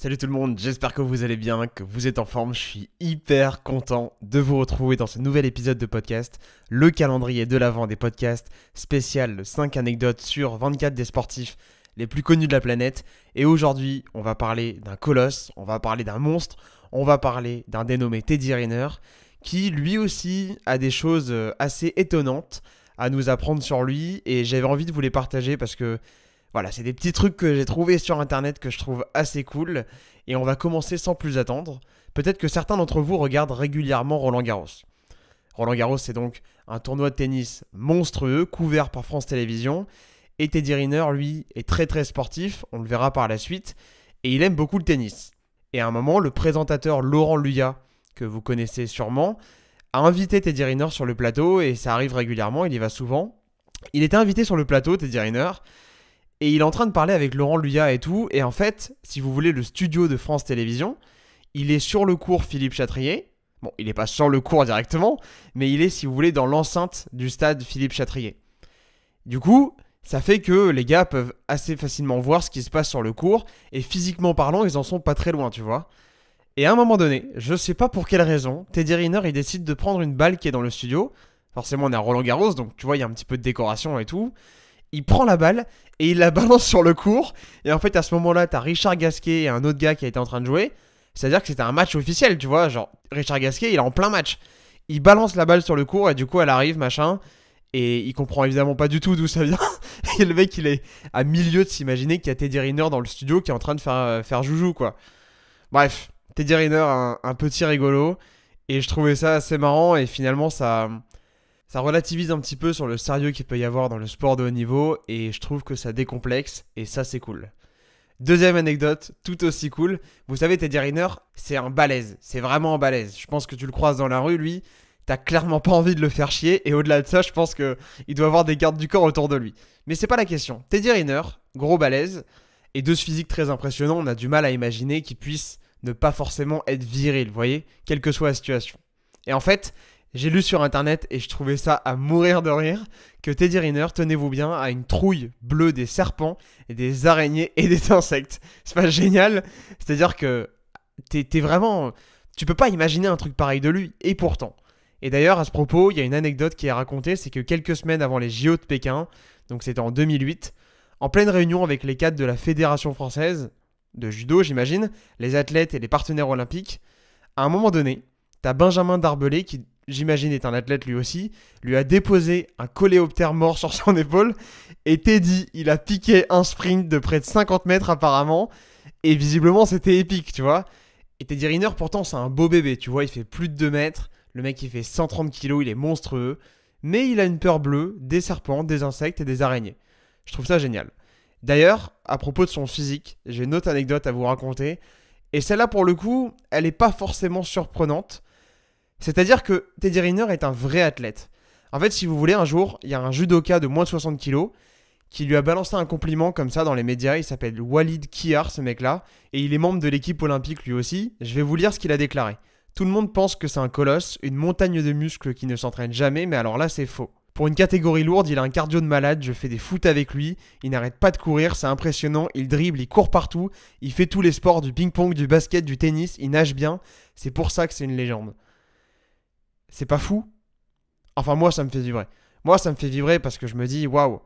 Salut tout le monde, j'espère que vous allez bien, que vous êtes en forme. Je suis hyper content de vous retrouver dans ce nouvel épisode de podcast, le calendrier de l'avant des podcasts, spécial 5 anecdotes sur 24 des sportifs les plus connus de la planète. Et aujourd'hui, on va parler d'un colosse, on va parler d'un monstre, on va parler d'un dénommé Teddy Rainer qui lui aussi a des choses euh, assez étonnantes à nous apprendre sur lui. Et j'avais envie de vous les partager parce que voilà, c'est des petits trucs que j'ai trouvés sur internet que je trouve assez cool. Et on va commencer sans plus attendre. Peut-être que certains d'entre vous regardent régulièrement Roland Garros. Roland Garros, c'est donc un tournoi de tennis monstrueux, couvert par France Télévisions. Et Teddy Riner, lui, est très très sportif, on le verra par la suite. Et il aime beaucoup le tennis. Et à un moment, le présentateur Laurent Luya, que vous connaissez sûrement, a invité Teddy Riner sur le plateau. Et ça arrive régulièrement, il y va souvent. Il était invité sur le plateau, Teddy Riner. Et il est en train de parler avec Laurent Luya et tout. Et en fait, si vous voulez, le studio de France Télévisions, il est sur le cours Philippe Chatrier. Bon, il n'est pas sur le cours directement, mais il est, si vous voulez, dans l'enceinte du stade Philippe Chatrier. Du coup, ça fait que les gars peuvent assez facilement voir ce qui se passe sur le cours. Et physiquement parlant, ils en sont pas très loin, tu vois. Et à un moment donné, je sais pas pour quelle raison, Teddy Riner il décide de prendre une balle qui est dans le studio. Forcément, on est à Roland Garros, donc tu vois, il y a un petit peu de décoration et tout il prend la balle et il la balance sur le court. Et en fait, à ce moment-là, t'as Richard Gasquet et un autre gars qui été en train de jouer. C'est-à-dire que c'était un match officiel, tu vois. Genre, Richard Gasquet, il est en plein match. Il balance la balle sur le court et du coup, elle arrive, machin. Et il comprend évidemment pas du tout d'où ça vient. et le mec, il est à milieu de s'imaginer qu'il y a Teddy Riner dans le studio qui est en train de faire, euh, faire joujou, quoi. Bref, Teddy Riner, un petit rigolo. Et je trouvais ça assez marrant et finalement, ça. Ça relativise un petit peu sur le sérieux qu'il peut y avoir dans le sport de haut niveau et je trouve que ça décomplexe et ça c'est cool. Deuxième anecdote, tout aussi cool. Vous savez, Teddy Riner, c'est un balèze. C'est vraiment un balèze. Je pense que tu le croises dans la rue, lui. T'as clairement pas envie de le faire chier. Et au-delà de ça, je pense que il doit avoir des gardes du corps autour de lui. Mais c'est pas la question. Teddy Riner, gros balèze. Et de ce physique très impressionnant, on a du mal à imaginer qu'il puisse ne pas forcément être viril, vous voyez, quelle que soit la situation. Et en fait, j'ai lu sur internet et je trouvais ça à mourir de rire que Teddy Riner, tenez-vous bien, a une trouille bleue des serpents, et des araignées et des insectes. C'est pas génial C'est-à-dire que t'es es vraiment. Tu peux pas imaginer un truc pareil de lui, et pourtant. Et d'ailleurs, à ce propos, il y a une anecdote qui est racontée c'est que quelques semaines avant les JO de Pékin, donc c'était en 2008, en pleine réunion avec les cadres de la Fédération française, de judo j'imagine, les athlètes et les partenaires olympiques, à un moment donné, t'as Benjamin Darbelé qui j'imagine est un athlète lui aussi, lui a déposé un coléoptère mort sur son épaule. Et Teddy, il a piqué un sprint de près de 50 mètres apparemment. Et visiblement, c'était épique, tu vois. Et Teddy Riner, pourtant, c'est un beau bébé, tu vois. Il fait plus de 2 mètres. Le mec, il fait 130 kg. il est monstrueux. Mais il a une peur bleue des serpents, des insectes et des araignées. Je trouve ça génial. D'ailleurs, à propos de son physique, j'ai une autre anecdote à vous raconter. Et celle-là, pour le coup, elle n'est pas forcément surprenante c'est-à-dire que Teddy Riner est un vrai athlète. En fait, si vous voulez, un jour, il y a un judoka de moins de 60 kilos qui lui a balancé un compliment comme ça dans les médias. Il s'appelle Walid Kiar, ce mec-là, et il est membre de l'équipe olympique lui aussi. Je vais vous lire ce qu'il a déclaré. Tout le monde pense que c'est un colosse, une montagne de muscles qui ne s'entraîne jamais, mais alors là, c'est faux. Pour une catégorie lourde, il a un cardio de malade, je fais des foot avec lui, il n'arrête pas de courir, c'est impressionnant, il dribble, il court partout, il fait tous les sports, du ping-pong, du basket, du tennis, il nage bien, c'est pour ça que c'est une légende. C'est pas fou Enfin, moi, ça me fait vibrer. Moi, ça me fait vibrer parce que je me dis, waouh,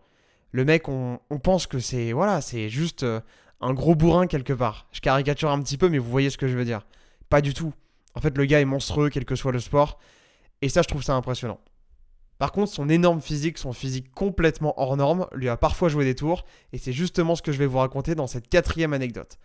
le mec, on, pense que c'est voilà, c'est juste euh, un gros bourrin quelque part. Je caricature un petit peu, mais vous voyez ce que je veux dire. Pas du tout. En fait, le gars est monstrueux, quel que soit le sport. Et ça, je trouve ça impressionnant. Par contre, son énorme physique, son physique complètement hors norme, lui a parfois joué des tours, et c'est justement ce que je vais vous raconter dans cette quatrième anecdote.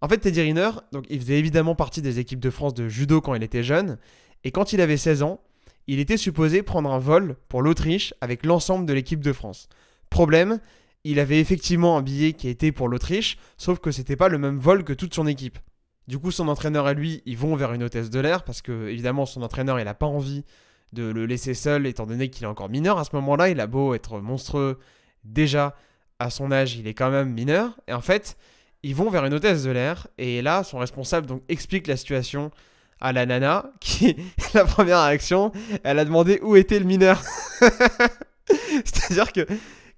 En fait, Teddy Riner, donc, il faisait évidemment partie des équipes de France de judo quand il était jeune, et quand il avait 16 ans, il était supposé prendre un vol pour l'Autriche avec l'ensemble de l'équipe de France. Problème, il avait effectivement un billet qui était pour l'Autriche, sauf que c'était pas le même vol que toute son équipe. Du coup, son entraîneur et lui, ils vont vers une hôtesse de l'air parce que évidemment, son entraîneur, il a pas envie de le laisser seul étant donné qu'il est encore mineur à ce moment-là, il a beau être monstrueux déjà à son âge, il est quand même mineur et en fait, ils vont vers une hôtesse de l'air et là, son responsable donc explique la situation à la nana qui, la première réaction, elle a demandé où était le mineur. C'est-à-dire que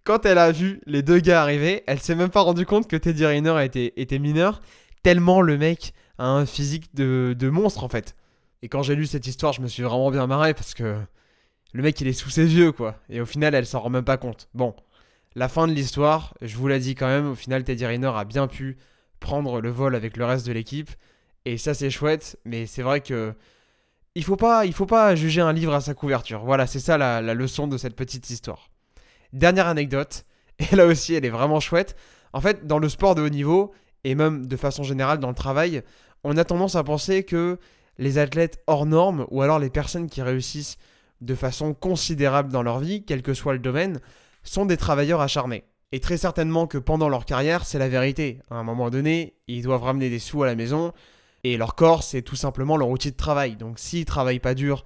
quand elle a vu les deux gars arriver, elle s'est même pas rendu compte que Teddy Riner était, était mineur, tellement le mec a un physique de, de monstre en fait. Et quand j'ai lu cette histoire, je me suis vraiment bien marré parce que le mec il est sous ses yeux quoi. Et au final, elle s'en rend même pas compte. Bon, la fin de l'histoire, je vous l'ai dit quand même, au final Teddy Riner a bien pu prendre le vol avec le reste de l'équipe. Et ça, c'est chouette, mais c'est vrai que il faut pas, il faut pas juger un livre à sa couverture. Voilà, c'est ça la, la, leçon de cette petite histoire. Dernière anecdote, et là aussi elle est vraiment chouette. En fait, dans le sport de haut niveau et même de façon générale dans le travail, on a tendance à penser que les athlètes hors normes ou alors les personnes qui réussissent de façon considérable dans leur vie, quel que soit le domaine, sont des travailleurs acharnés. Et très certainement que pendant leur carrière, c'est la vérité. À un moment donné, ils doivent ramener des sous à la maison, et leur corps, c'est tout simplement leur outil de travail. Donc s'ils travaillent pas dur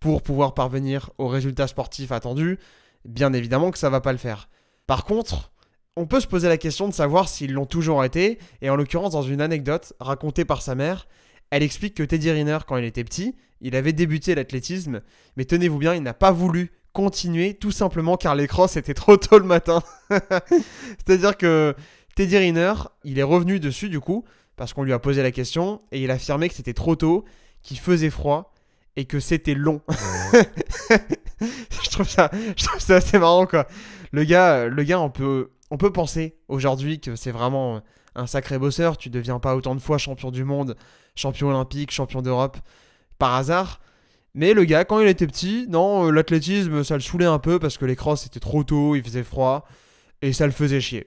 pour pouvoir parvenir aux résultats sportifs attendus, bien évidemment que ça va pas le faire. Par contre, on peut se poser la question de savoir s'ils l'ont toujours été, et en l'occurrence dans une anecdote racontée par sa mère, elle explique que Teddy Riner, quand il était petit, il avait débuté l'athlétisme, mais tenez-vous bien, il n'a pas voulu continuer tout simplement car les crosses étaient trop tôt le matin. C'est-à-dire que Teddy Riner, il est revenu dessus du coup, parce qu'on lui a posé la question et il a affirmé que c'était trop tôt, qu'il faisait froid et que c'était long. je, trouve ça, assez marrant quoi. Le gars, euh, le gars on, peut, on peut penser aujourd'hui que c'est vraiment un sacré bosseur, tu deviens pas autant de fois champion du monde, champion olympique, champion d'Europe par hasard. Mais le gars, quand il était petit, non, euh, l'athlétisme, ça le saoulait un peu parce que les crosses étaient trop tôt, il faisait froid et ça le faisait chier.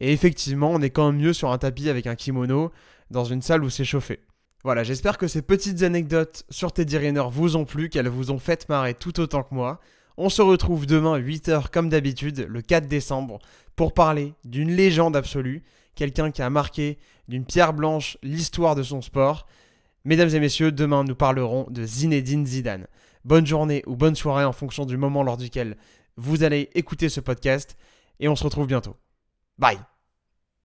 Et effectivement, on est quand même mieux sur un tapis avec un kimono dans une salle où c'est chauffé. Voilà, j'espère que ces petites anecdotes sur Teddy Rainer vous ont plu, qu'elles vous ont fait marrer tout autant que moi. On se retrouve demain 8h comme d'habitude, le 4 décembre, pour parler d'une légende absolue, quelqu'un qui a marqué d'une pierre blanche l'histoire de son sport. Mesdames et messieurs, demain nous parlerons de Zinedine Zidane. Bonne journée ou bonne soirée en fonction du moment lors duquel vous allez écouter ce podcast et on se retrouve bientôt. Bye